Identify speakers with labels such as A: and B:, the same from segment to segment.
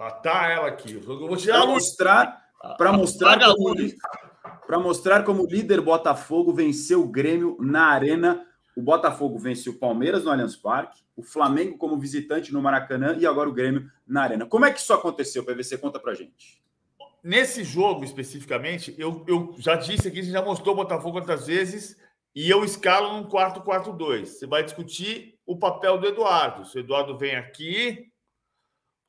A: matar ela aqui. Eu vou tirar mostrar, para ah, mostrar, como, para mostrar como líder Botafogo venceu o Grêmio na Arena. O Botafogo vence o Palmeiras no Allianz Parque, o Flamengo como visitante no Maracanã e agora o Grêmio na Arena. Como é que isso aconteceu, PVC? Conta pra gente. Nesse jogo especificamente, eu, eu já disse aqui, você já mostrou o Botafogo quantas vezes e eu escalo num 4-4-2. Você vai discutir o papel do Eduardo. Se o Eduardo vem aqui,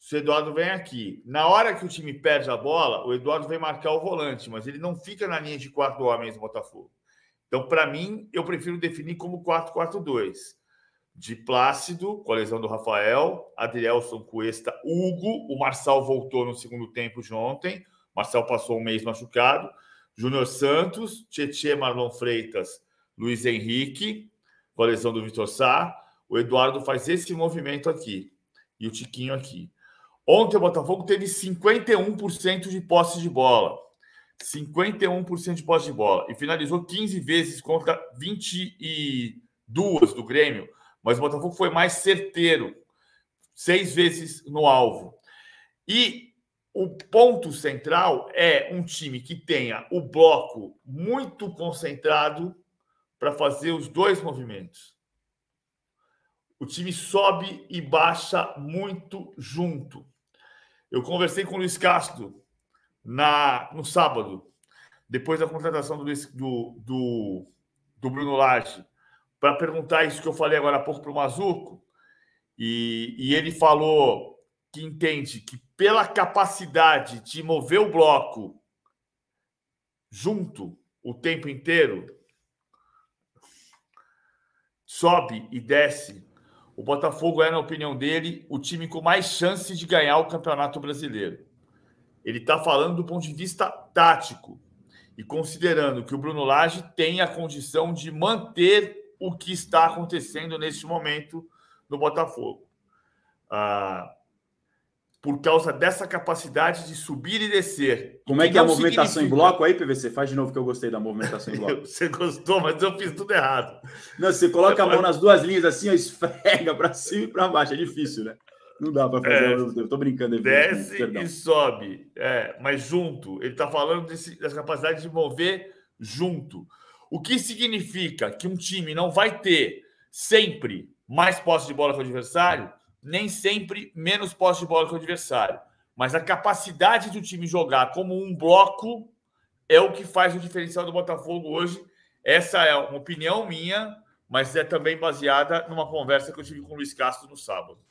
A: se o Eduardo vem aqui, na hora que o time perde a bola, o Eduardo vem marcar o volante, mas ele não fica na linha de quatro homens do Botafogo. Então, para mim, eu prefiro definir como 4-4-2. De Plácido, com a lesão do Rafael, Adrielson Cuesta, Hugo, o Marçal voltou no segundo tempo de ontem, o Marçal passou um mês machucado, Júnior Santos, Tietê Marlon Freitas, Luiz Henrique, com a lesão do Vitor Sá, o Eduardo faz esse movimento aqui e o Tiquinho aqui. Ontem o Botafogo teve 51% de posse de bola. 51% de posse de bola. E finalizou 15 vezes contra 22 do Grêmio. Mas o Botafogo foi mais certeiro. Seis vezes no alvo. E o ponto central é um time que tenha o bloco muito concentrado para fazer os dois movimentos. O time sobe e baixa muito junto eu conversei com o Luiz Castro na, no sábado, depois da contratação do, Luiz, do, do, do Bruno Lage, para perguntar isso que eu falei agora há pouco para o Mazuco. E, e ele falou que entende que, pela capacidade de mover o bloco junto o tempo inteiro, sobe e desce o Botafogo é, na opinião dele, o time com mais chances de ganhar o Campeonato Brasileiro. Ele está falando do ponto de vista tático e considerando que o Bruno Lage tem a condição de manter o que está acontecendo neste momento no Botafogo. Ah, por causa dessa capacidade de subir e descer. Como é que, que é a movimentação significa... em bloco aí, PVC? Faz de novo que eu gostei da movimentação em bloco. você gostou, mas eu fiz tudo errado. Não, você coloca a mão nas duas linhas assim, ó, esfrega para cima e para baixo. É difícil, né? Não dá para fazer. É, eu tô brincando. desce perdão. e sobe. É, mas junto. Ele está falando desse, dessa capacidade de mover junto. O que significa que um time não vai ter sempre mais posse de bola que o adversário nem sempre menos posse de bola que o adversário. Mas a capacidade do time jogar como um bloco é o que faz o diferencial do Botafogo hoje. Essa é uma opinião minha, mas é também baseada numa conversa que eu tive com o Luiz Castro no sábado.